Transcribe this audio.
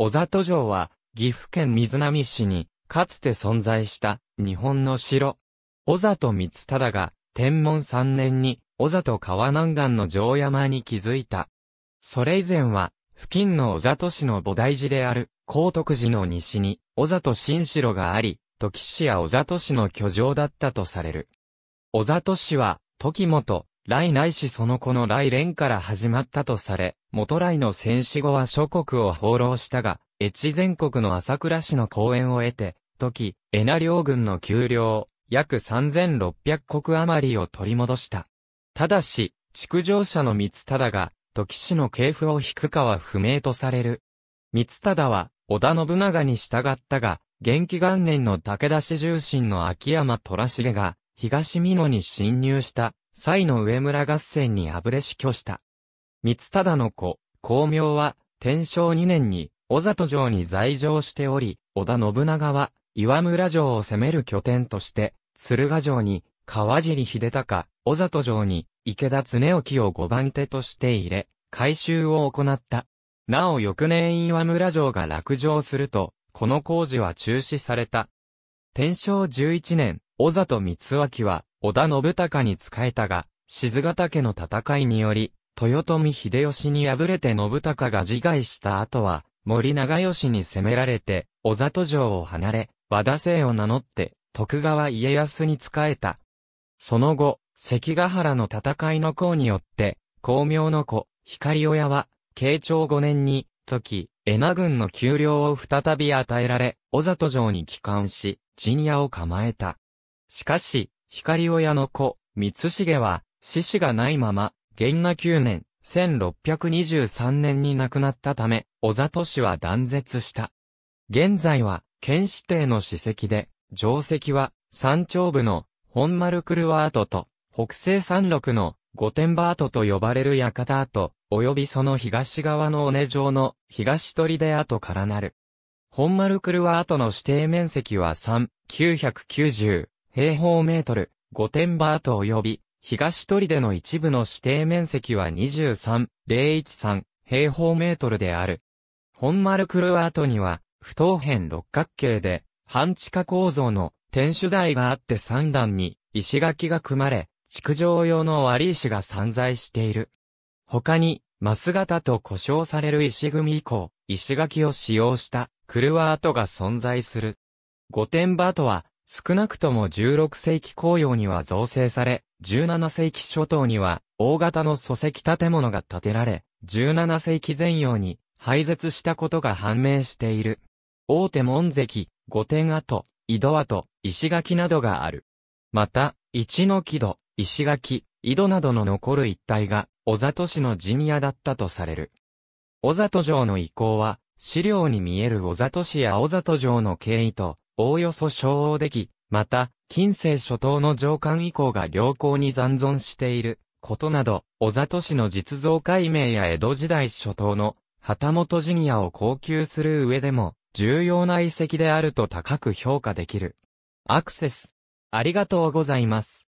小里城は、岐阜県水波市に、かつて存在した、日本の城。小里光忠が、天文3年に、小里川南岸の城山に築いた。それ以前は、付近の小里市の菩提寺である、高徳寺の西に、小里新城があり、時市や小里市の居城だったとされる。小里市は、時元、来ないしその子の来連から始まったとされ、元来の戦死後は諸国を放浪したが、越前国の朝倉市の公演を得て、時、エナ両軍の丘陵、約3600国余りを取り戻した。ただし、築城者の三忠が、時氏の系譜を引くかは不明とされる。三忠は、織田信長に従ったが、元気元年の武田氏重臣の秋山虎重が、東美濃に侵入した西の上村合戦にあぶれ死去した。三忠の子、光明は、天正2年に、小里城に在城しており、織田信長は、岩村城を攻める拠点として、鶴ヶ城に、川尻秀隆、小里城に、池田恒興を五番手として入れ、改修を行った。なお翌年岩村城が落城すると、この工事は中止された。天正11年、小里光脇は、織田信孝に仕えたが、静ヶ岳の戦いにより、豊臣秀吉に敗れて信孝が自害した後は、森長吉に攻められて、小里城を離れ、和田姓を名乗って、徳川家康に仕えた。その後、関ヶ原の戦いの功によって、光明の子、光親は、慶長5年に、時、恵那軍の給料を再び与えられ、小里城に帰還し、陣屋を構えた。しかし、光親の子、光重は、死子がないまま、元和9年、1623年に亡くなったため、小里氏は断絶した。現在は、県指定の史跡で、定石は、山頂部の、本丸クルワ跡と、北西山麓の、御殿場跡と呼ばれる館跡、及びその東側の尾根城の、東鳥出跡からなる。本丸クルワ跡の指定面積は3、990、平方メートル、5点バー及び、東鳥での一部の指定面積は23,013平方メートルである。本丸クルーには、不等辺六角形で、半地下構造の天守台があって3段に石垣が組まれ、築城用の割石が散在している。他に、マス型と呼称される石組以降、石垣を使用したクルワーが存在する。御殿場とは、少なくとも16世紀紅葉には造成され、17世紀初頭には大型の礎石建物が建てられ、17世紀前葉に廃絶したことが判明している。大手門跡、御殿跡、井戸跡、石垣などがある。また、一の木戸、石垣、井戸などの残る一帯が、小里市の陣屋だったとされる。小里城の遺構は、資料に見える小里市や小里城の経緯と、おおよそ昭和でき、また、近世初頭の上官以降が良好に残存していることなど、小里氏の実像解明や江戸時代初頭の旗本ジニアを高級する上でも、重要な遺跡であると高く評価できる。アクセス。ありがとうございます。